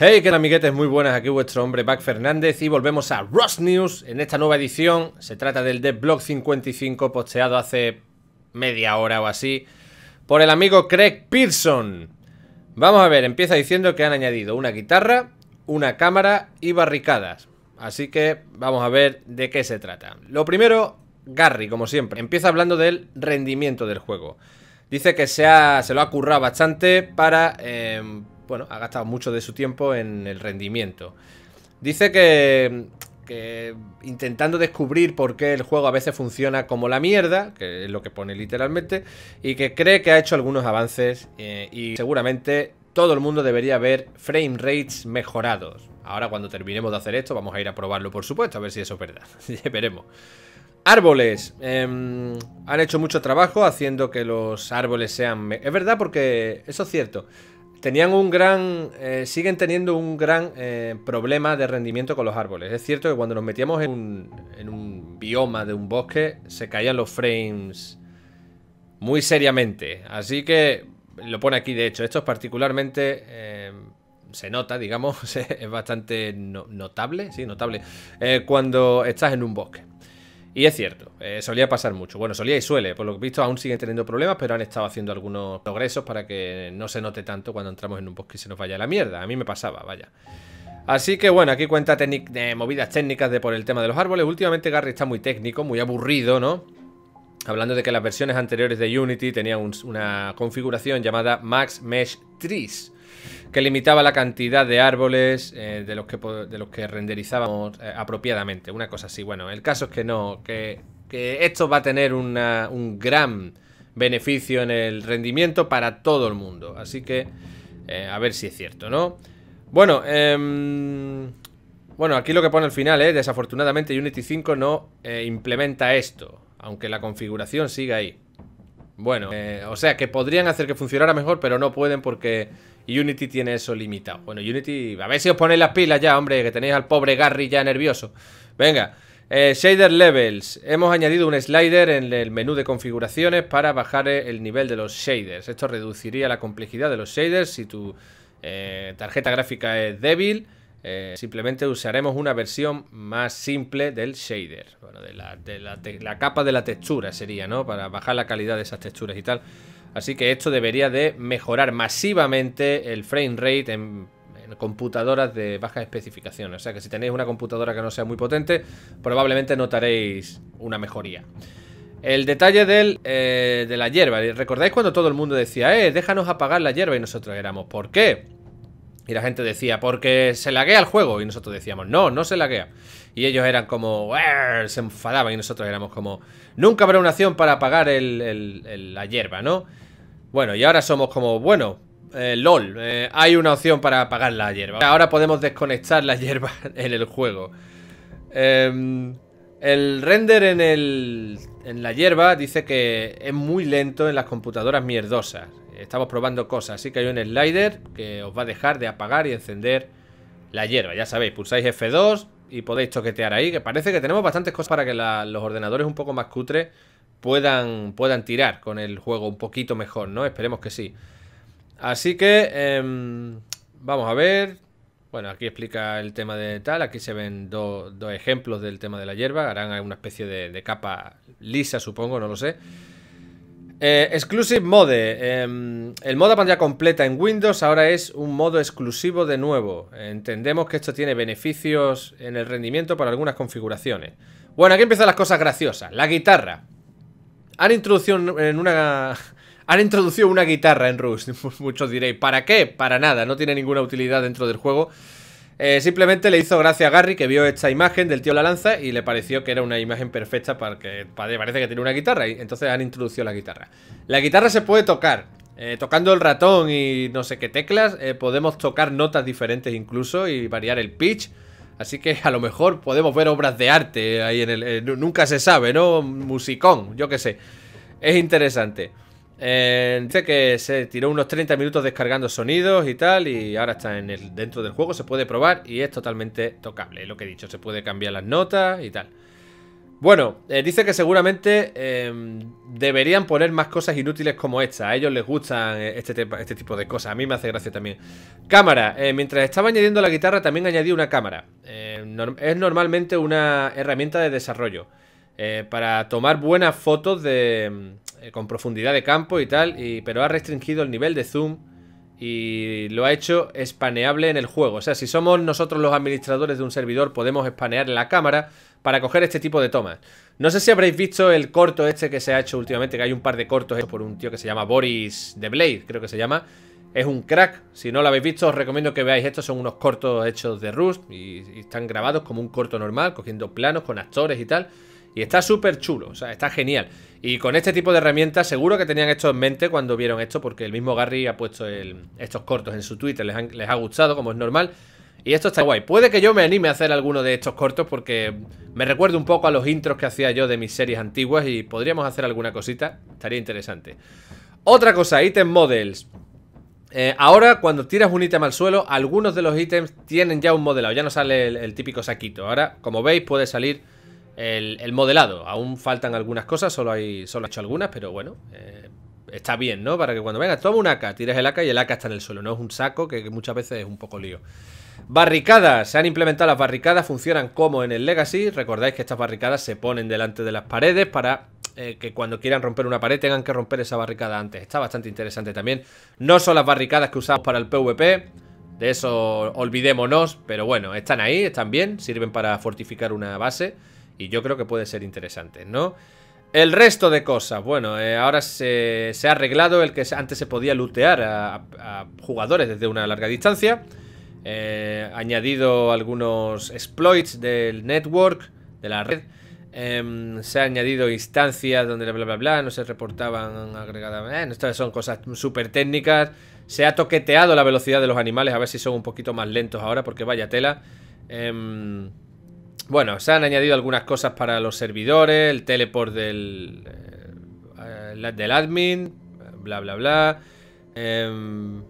Hey, tal amiguetes, muy buenas, aquí vuestro hombre Back Fernández y volvemos a Ross News en esta nueva edición. Se trata del Block 55 posteado hace media hora o así por el amigo Craig Pearson. Vamos a ver, empieza diciendo que han añadido una guitarra, una cámara y barricadas. Así que vamos a ver de qué se trata. Lo primero, Garry, como siempre, empieza hablando del rendimiento del juego. Dice que se, ha, se lo ha currado bastante para... Eh, bueno, ha gastado mucho de su tiempo en el rendimiento. Dice que, que intentando descubrir por qué el juego a veces funciona como la mierda, que es lo que pone literalmente, y que cree que ha hecho algunos avances eh, y seguramente todo el mundo debería ver frame rates mejorados. Ahora cuando terminemos de hacer esto vamos a ir a probarlo por supuesto, a ver si eso es verdad. Veremos. Árboles. Em, han hecho mucho trabajo haciendo que los árboles sean... Es verdad porque... Eso es cierto tenían un gran. Eh, siguen teniendo un gran eh, problema de rendimiento con los árboles. Es cierto que cuando nos metíamos en un, en un bioma de un bosque, se caían los frames muy seriamente. Así que lo pone aquí, de hecho. Esto es particularmente. Eh, se nota, digamos, es bastante notable, sí, notable, cuando estás en un bosque. Y es cierto, eh, solía pasar mucho. Bueno, solía y suele. Por lo visto aún siguen teniendo problemas, pero han estado haciendo algunos progresos para que no se note tanto cuando entramos en un bosque y se nos vaya la mierda. A mí me pasaba, vaya. Así que bueno, aquí cuenta de eh, movidas técnicas de por el tema de los árboles. Últimamente Gary está muy técnico, muy aburrido, ¿no? Hablando de que las versiones anteriores de Unity tenían una configuración llamada Max Mesh Trees que limitaba la cantidad de árboles eh, de, los que, de los que renderizábamos eh, apropiadamente. Una cosa así. Bueno, el caso es que no, que, esto va a tener un gran beneficio en el rendimiento para todo el mundo. Así que eh, a ver si es cierto, ¿no? Bueno, em, bueno, aquí lo que pone al final es, desafortunadamente Unity 5 no implementa esto, aunque la configuración siga ahí. Bueno, o sea que podrían hacer que funcionara mejor, pero no pueden porque Unity tiene eso limitado. Bueno, Unity, a ver si os ponéis las pilas ya, hombre, que tenéis al pobre Garry ya nervioso. Venga, eh, Shader Levels. Hemos añadido un slider en el menú de configuraciones para bajar el nivel de los shaders. Esto reduciría la complejidad de los shaders si tu eh, tarjeta gráfica es débil. Eh, simplemente usaremos una versión más simple del shader. Bueno, la, de la capa de la textura sería, ¿no? Para bajar la calidad de esas texturas y tal. Así que esto debería de mejorar masivamente el frame rate en, computadoras de baja especificación O sea que si tenéis una computadora que no sea muy potente, probablemente notaréis una mejoría. El detalle eh, de la hierba. ¿Recordáis cuando todo el mundo decía, eh, déjanos apagar la hierba? Y nosotros éramos, ¿por qué? Y la gente decía, porque se laguea el juego. Y nosotros decíamos, no, no se laguea. Y ellos eran como... Se enfadaban y nosotros éramos como... Nunca habrá una opción para apagar la hierba, ¿no? Bueno, y ahora somos como... Bueno, eh, LOL, eh, hay una opción para apagar la hierba. Ahora podemos desconectar la hierba en el juego. Em, el render en, en la hierba dice que es muy lento en las computadoras mierdosas. Estamos probando cosas, así que hay un slider que os va a dejar de apagar y encender la hierba. Ya sabéis, pulsáis F2 y podéis toquetear ahí, que parece que tenemos bastantes cosas para que los ordenadores un poco más cutres puedan, puedan tirar con el juego un poquito mejor, ¿no? Esperemos que sí. Así que, em, vamos a ver. Bueno, aquí explica el tema de tal, aquí se ven dos ejemplos del tema de la hierba, harán una especie de capa lisa, supongo, no lo sé. Eh, exclusive Mode. Em, el modo a pantalla completa en Windows ahora es un modo exclusivo de nuevo. Entendemos que esto tiene beneficios en el rendimiento para algunas configuraciones. Bueno, aquí empiezan las cosas graciosas. La guitarra. Han introducido una... Han introducido una guitarra en Rust. Muchos diréis, ¿para qué? Para nada, no tiene ninguna utilidad dentro del juego. Eh, simplemente le hizo gracia a Gary que vio esta imagen del tío La Lanza y le pareció que era una imagen perfecta para que parece que tiene una guitarra y entonces han introducido la guitarra. La guitarra se puede tocar. Eh, tocando el ratón y no sé qué teclas, eh, podemos tocar notas diferentes incluso y variar el pitch. Así que a lo mejor podemos ver obras de arte ahí en el... nunca se sabe, ¿no? Musicón, yo qué sé. Es interesante. Eh, dice que se tiró unos 30 minutos descargando sonidos y tal, y ahora está en el, dentro del juego, se puede probar y es totalmente tocable, lo que he dicho, se puede cambiar las notas y tal. Bueno, eh, dice que seguramente em, deberían poner más cosas inútiles como esta. A ellos les gustan eh, este, este, tipo de cosas. A mí me hace gracia también. Cámara. mientras estaba añadiendo la guitarra también añadí una cámara. es normalmente una herramienta de desarrollo. para tomar buenas fotos de, em, eh, con profundidad de campo y tal, pero ha restringido el nivel de zoom y lo ha hecho espaneable en el juego. O sea, si somos nosotros los administradores de un servidor, podemos espanear la cámara para coger este tipo de tomas. No sé si habréis visto el corto este que se ha hecho últimamente, que hay un par de cortos por un tío que se llama Boris de Blade, creo que se llama. Es un crack, si no lo habéis visto os recomiendo que veáis estos, son unos cortos hechos de Rust y están grabados como un corto normal, cogiendo planos con actores y tal. Y está súper chulo, o sea, está genial. Y con este tipo de herramientas, seguro que tenían esto en mente cuando vieron esto, porque el mismo Gary ha puesto estos cortos en su Twitter, les, ha gustado, como es normal. Y esto está guay. Puede que yo me anime a hacer alguno de estos cortos porque me recuerda un poco a los intros que hacía yo de mis series antiguas y podríamos hacer alguna cosita. Estaría interesante. Otra cosa, ítem models. Eh, ahora, cuando tiras un ítem al suelo, algunos de los ítems tienen ya un modelado. Ya no sale el típico saquito. Ahora, como veis, puede salir el, modelado. Aún faltan algunas cosas, solo, hay, he hecho algunas, pero bueno, eh, está bien, ¿no? Para que cuando vengas, toma un AK, tires el AK y el AK está en el suelo, no es un saco que, muchas veces es un poco lío. Barricadas, se han implementado las barricadas, funcionan como en el Legacy. Recordáis que estas barricadas se ponen delante de las paredes para eh, que cuando quieran romper una pared tengan que romper esa barricada antes. Está bastante interesante también. No son las barricadas que usamos para el PvP, de eso olvidémonos, pero bueno, están ahí, están bien, sirven para fortificar una base. Y yo creo que puede ser interesante, ¿no? El resto de cosas, bueno, eh, ahora se, ha arreglado el que antes se podía lootear a, jugadores desde una larga distancia. Eh, añadido algunos exploits del network, de la red. Em, se ha añadido instancias donde bla bla bla, no se reportaban agregadas. estas son cosas súper técnicas. Se ha toqueteado la velocidad de los animales, a ver si son un poquito más lentos ahora, porque vaya tela. Em, bueno, se han añadido algunas cosas para los servidores, el teleport del, eh, eh, del admin, bla, bla, bla. Em,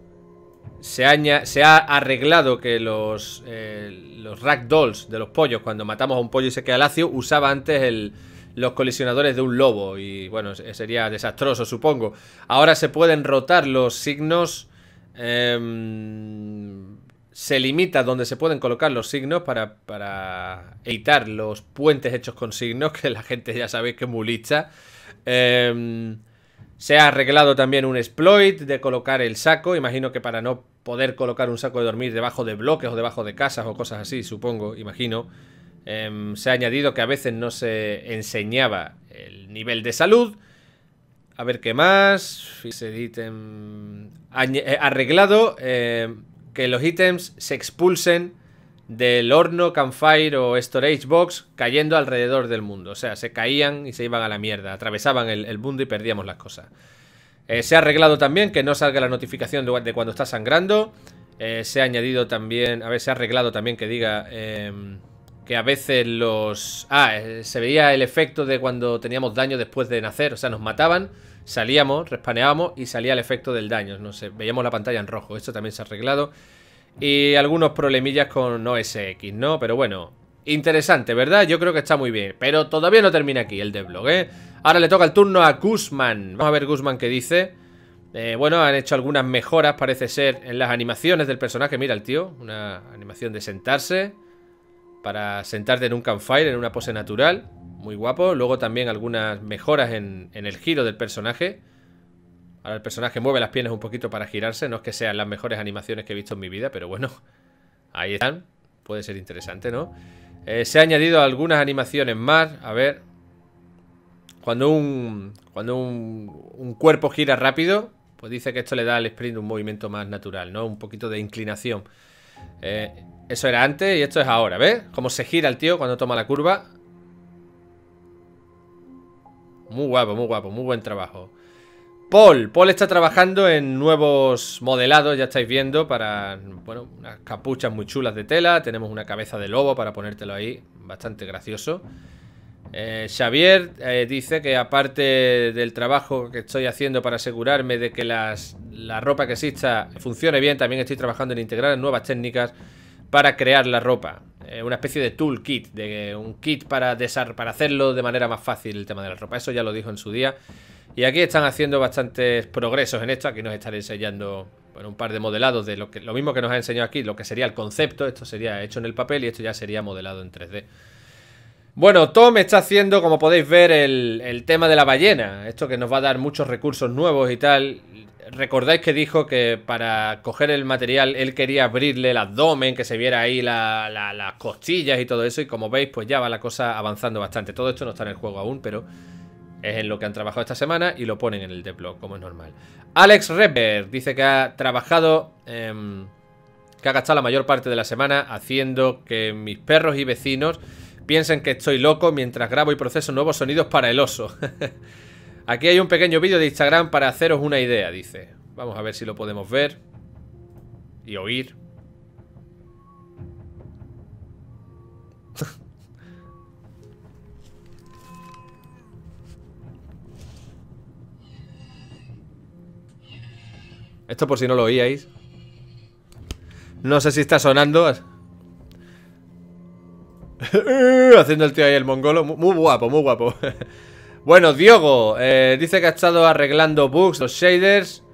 se, se, ha arreglado que los, eh, los ragdolls de los pollos, cuando matamos a un pollo y se queda lacio, usaba antes los colisionadores de un lobo y bueno, sería desastroso supongo. Ahora se pueden rotar los signos... Em, se limita donde se pueden colocar los signos para, para evitar los puentes hechos con signos, que la gente ya sabe que es em, se ha arreglado también un exploit de colocar el saco, imagino que para no poder colocar un saco de dormir debajo de bloques o debajo de casas o cosas así, supongo, imagino. Em, se ha añadido que a veces no se enseñaba el nivel de salud. A ver qué más. Se editen em, eh, Arreglado que los ítems se expulsen del horno, campfire o storage box cayendo alrededor del mundo. O sea, se caían y se iban a la mierda, atravesaban el, mundo y perdíamos las cosas. Eh, se ha arreglado también que no salga la notificación de, cuando está sangrando. Eh, se ha añadido también, a ver, se ha arreglado también que diga... Em, que a veces los... Ah, eh, se veía el efecto de cuando teníamos daño después de nacer. O sea, nos mataban, salíamos, respaneábamos y salía el efecto del daño. No sé, veíamos la pantalla en rojo. Esto también se ha arreglado. Y algunos problemillas con OSX, ¿no? Pero bueno, interesante, ¿verdad? Yo creo que está muy bien. Pero todavía no termina aquí el devlog, ¿eh? Ahora le toca el turno a Guzmán Vamos a ver Guzmán qué dice. Eh, bueno, han hecho algunas mejoras, parece ser, en las animaciones del personaje. Mira el tío, una animación de sentarse para sentarte en un campfire, en una pose natural, muy guapo. Luego también algunas mejoras en, el giro del personaje. Ahora el personaje mueve las piernas un poquito para girarse, no es que sean las mejores animaciones que he visto en mi vida, pero bueno, ahí están. Puede ser interesante, ¿no? Eh, se ha añadido algunas animaciones más, a ver... Cuando un, cuando un cuerpo gira rápido, pues dice que esto le da al sprint un movimiento más natural, ¿no? Un poquito de inclinación. Eh, eso era antes y esto es ahora, ¿ves? Cómo se gira el tío cuando toma la curva Muy guapo, muy guapo, muy buen trabajo Paul, Paul está trabajando en nuevos modelados, ya estáis viendo, para, bueno, unas capuchas muy chulas de tela. Tenemos una cabeza de lobo para ponértelo ahí, bastante gracioso. Eh, Xavier eh, dice que aparte del trabajo que estoy haciendo para asegurarme de que las, la ropa que exista funcione bien, también estoy trabajando en integrar nuevas técnicas para crear la ropa. Eh, una especie de toolkit, de un kit para, hacerlo de manera más fácil el tema de la ropa. Eso ya lo dijo en su día. Y aquí están haciendo bastantes progresos en esto. Aquí nos están enseñando un par de modelados de lo, lo mismo que nos ha enseñado aquí, lo que sería el concepto. Esto sería hecho en el papel y esto ya sería modelado en 3D. Bueno, Tom está haciendo, como podéis ver, el, tema de la ballena. Esto que nos va a dar muchos recursos nuevos y tal. Recordáis que dijo que para coger el material él quería abrirle el abdomen, que se viera ahí las costillas y todo eso. Y como veis, pues ya va la cosa avanzando bastante. Todo esto no está en el juego aún, pero es en lo que han trabajado esta semana y lo ponen en el deplo, como es normal. Alex Reber dice que ha trabajado... Em, que ha gastado la mayor parte de la semana haciendo que mis perros y vecinos Piensen que estoy loco mientras grabo y proceso nuevos sonidos para el oso. Aquí hay un pequeño vídeo de Instagram para haceros una idea, dice. Vamos a ver si lo podemos ver y oír. Esto por si no lo oíais. No sé si está sonando. Haciendo el tío ahí el mongolo. Muy, guapo, muy guapo. bueno, Diogo. Eh, dice que ha estado arreglando bugs, los shaders.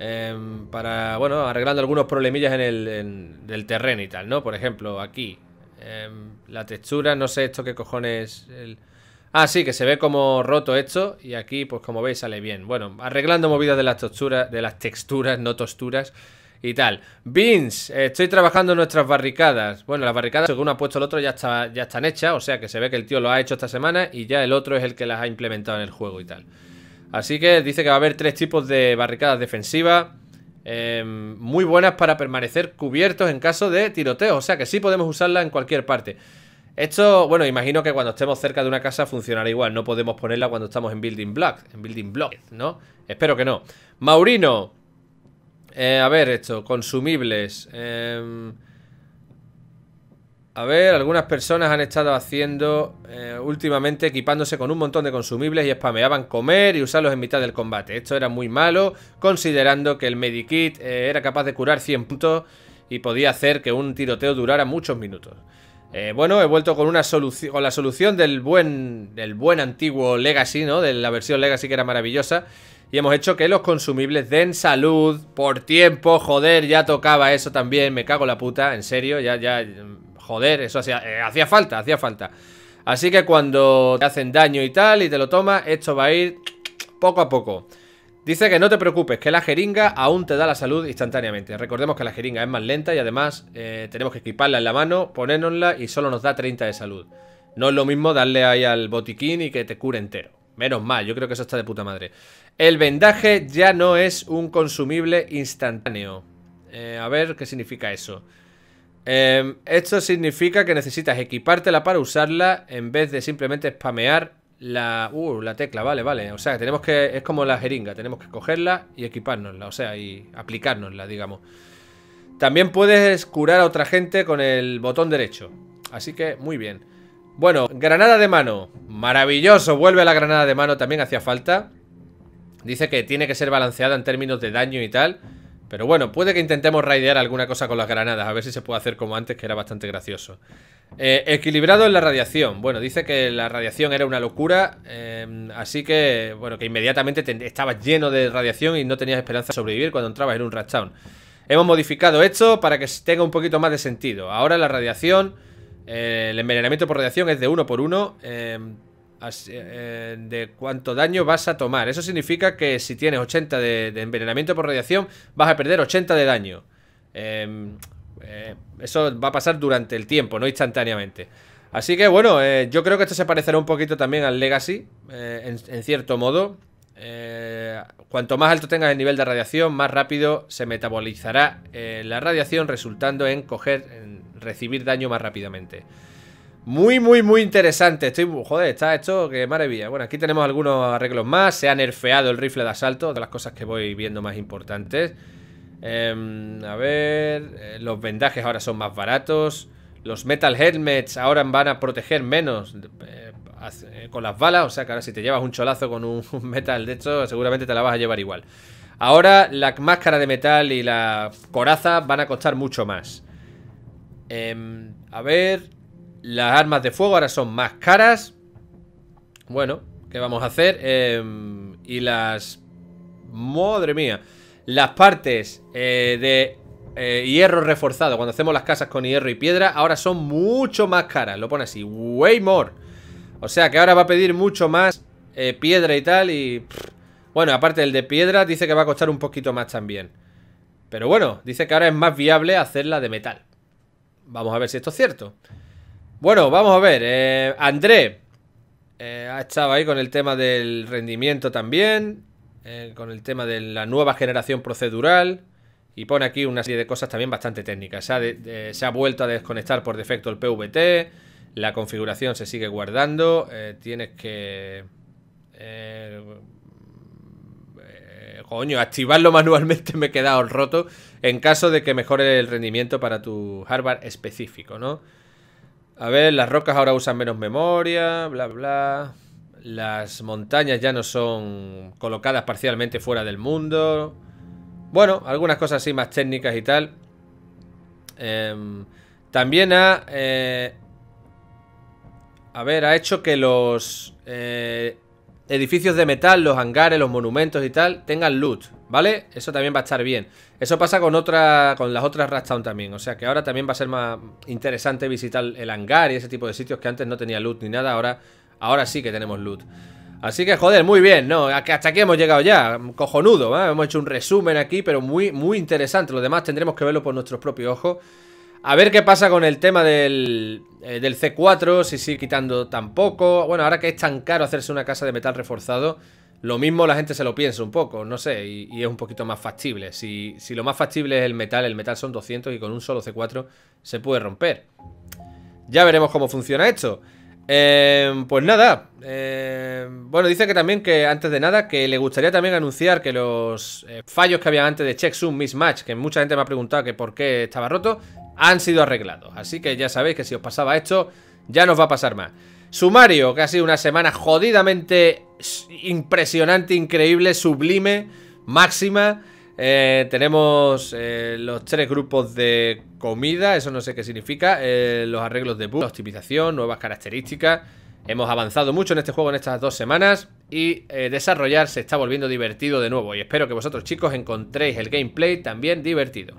Em, para, bueno, arreglando algunos problemillas en el, del terreno y tal, ¿no? Por ejemplo, aquí. Em, la textura, no sé esto qué cojones... Ah, sí, que se ve como roto esto y aquí, pues como veis, sale bien. Bueno, arreglando movidas de las texturas, de las texturas, no tosturas y tal. Vince, estoy trabajando en nuestras barricadas. Bueno, las barricadas, según ha puesto el otro, ya, está, ya están hechas, o sea que se ve que el tío lo ha hecho esta semana y ya el otro es el que las ha implementado en el juego y tal. Así que dice que va a haber tres tipos de barricadas defensivas. Eh, muy buenas para permanecer cubiertos en caso de tiroteo. O sea que sí podemos usarla en cualquier parte. Esto, bueno, imagino que cuando estemos cerca de una casa funcionará igual. No podemos ponerla cuando estamos en Building blocks en Building Block, ¿no? Espero que no. Maurino, eh, a ver, esto, consumibles. Em, a ver, algunas personas han estado haciendo eh, últimamente equipándose con un montón de consumibles y spameaban comer y usarlos en mitad del combate. Esto era muy malo, considerando que el Medikit eh, era capaz de curar 100 puntos y podía hacer que un tiroteo durara muchos minutos. Eh, bueno, he vuelto con una solución con la solución del buen buen antiguo Legacy, ¿no? De la versión Legacy que era maravillosa y hemos hecho que los consumibles den salud por tiempo, joder, ya tocaba eso también, me cago la puta, en serio, ya ya joder, eso hacía eh, hacía falta, hacía falta. Así que cuando te hacen daño y tal y te lo tomas, esto va a ir poco a poco. Dice que no te preocupes, que la jeringa aún te da la salud instantáneamente. Recordemos que la jeringa es más lenta y además eh, tenemos que equiparla en la mano, ponérnosla y solo nos da 30 de salud. No es lo mismo darle ahí al botiquín y que te cure entero. Menos mal, yo creo que eso está de puta madre. El vendaje ya no es un consumible instantáneo. Eh, a ver qué significa eso. Em, esto significa que necesitas equipártela para usarla en vez de simplemente spamear Uh, la... tecla, vale, vale. O sea, tenemos que... Es como la jeringa, tenemos que cogerla y equipárnosla, o sea, y aplicárnosla, digamos. También puedes curar a otra gente con el botón derecho. Así que, muy bien. Bueno, granada de mano. Maravilloso, vuelve a la granada de mano, también hacía falta. Dice que tiene que ser balanceada en términos de daño y tal. Pero bueno, puede que intentemos raidear alguna cosa con las granadas, a ver si se puede hacer como antes, que era bastante gracioso. Eh, equilibrado en la radiación. Bueno, dice que la radiación era una locura, eh, así que, bueno, que inmediatamente estabas lleno de radiación y no tenías esperanza de sobrevivir cuando entrabas en un ratdown. Hemos modificado esto para que tenga un poquito más de sentido. Ahora la radiación, eh, el envenenamiento por radiación es de uno por 1 eh, de cuánto daño vas a tomar. Eso significa que si tienes 80 de, envenenamiento por radiación, vas a perder 80 de daño. Em, eh, eso va a pasar durante el tiempo, no instantáneamente. Así que bueno, eh, yo creo que esto se parecerá un poquito también al Legacy, en, cierto modo. cuanto más alto tengas el nivel de radiación, más rápido se metabolizará la radiación, resultando en recibir daño más rápidamente. Muy, muy, muy interesante. Estoy. Joder, está esto qué maravilla. Bueno, aquí tenemos algunos arreglos más. Se ha nerfeado el rifle de asalto, de las cosas que voy viendo más importantes. Em, a ver. Eh, los vendajes ahora son más baratos. Los metal helmets ahora van a proteger menos eh, eh, con las balas. O sea que ahora si te llevas un cholazo con un, metal de hecho seguramente te la vas a llevar igual. Ahora la máscara de metal y la coraza van a costar mucho más. Em, a ver. Las armas de fuego ahora son más caras. Bueno, ¿qué vamos a hacer? Em, y las... Madre mía. Las partes eh, de eh, hierro reforzado, cuando hacemos las casas con hierro y piedra, ahora son mucho más caras. Lo pone así, way more. O sea que ahora va a pedir mucho más eh, piedra y tal y... Bueno, aparte el de piedra dice que va a costar un poquito más también. Pero bueno, dice que ahora es más viable hacerla de metal. Vamos a ver si esto es cierto. Bueno, vamos a ver. Eh, André eh, ha estado ahí con el tema del rendimiento también, eh, con el tema de la nueva generación procedural. Y pone aquí una serie de cosas también bastante técnicas. Se ha, se ha vuelto a desconectar por defecto el PVT. La configuración se sigue guardando. tienes que... coño, activarlo manualmente me he quedado roto. En caso de que mejore el rendimiento para tu hardware específico, ¿no? A ver, las rocas ahora usan menos memoria, bla, bla. Las montañas ya no son colocadas parcialmente fuera del mundo. Bueno, algunas cosas así más técnicas y tal. Em, también ha... Eh, a ver, ha hecho que los eh, edificios de metal, los hangares, los monumentos y tal, tengan loot. ¿Vale? Eso también va a estar bien. Eso pasa con otra, con las otras Rastown también. O sea que ahora también va a ser más interesante visitar el hangar y ese tipo de sitios que antes no tenía loot ni nada. Ahora, ahora sí que tenemos loot. Así que, joder, muy bien, ¿no? Hasta aquí hemos llegado ya, cojonudo, ¿eh? Hemos hecho un resumen aquí, pero muy, muy interesante. Lo demás tendremos que verlo por nuestros propios ojos. A ver qué pasa con el tema del, eh, del C4, si sigue quitando tampoco. Bueno, ahora que es tan caro hacerse una casa de metal reforzado... Lo mismo la gente se lo piensa un poco, no sé, y, es un poquito más factible. Si, lo más factible es el metal, el metal son 200 y con un solo C4 se puede romper. Ya veremos cómo funciona esto. Em, pues nada, em, bueno, dice que también que antes de nada, que le gustaría también anunciar que los eh, fallos que había antes de Checksum Mismatch, que mucha gente me ha preguntado que por qué estaba roto, han sido arreglados. Así que ya sabéis que si os pasaba esto, ya nos va a pasar más. Sumario, que ha sido una semana jodidamente impresionante, increíble, sublime, máxima. Eh, tenemos eh, los tres grupos de comida, eso no sé qué significa, eh, los arreglos de bug, optimización, nuevas características. Hemos avanzado mucho en este juego en estas dos semanas y desarrollar se está volviendo divertido de nuevo y espero que vosotros chicos encontréis el gameplay también divertido.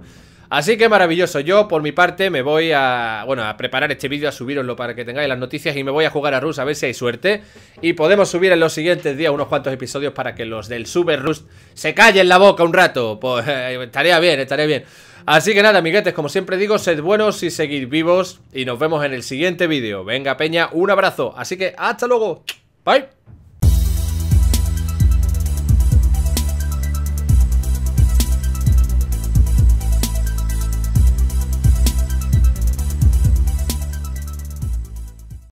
Así que maravilloso, yo por mi parte me voy a, bueno, a preparar este vídeo, a subiroslo para que tengáis las noticias y me voy a jugar a Rust a ver si hay suerte y podemos subir en los siguientes días unos cuantos episodios para que los del Super Rust se callen la boca un rato, pues eh, estaría bien, estaría bien. Así que nada, amiguetes, como siempre digo, sed buenos y seguid vivos y nos vemos en el siguiente vídeo. Venga, peña, un abrazo, así que hasta luego, bye.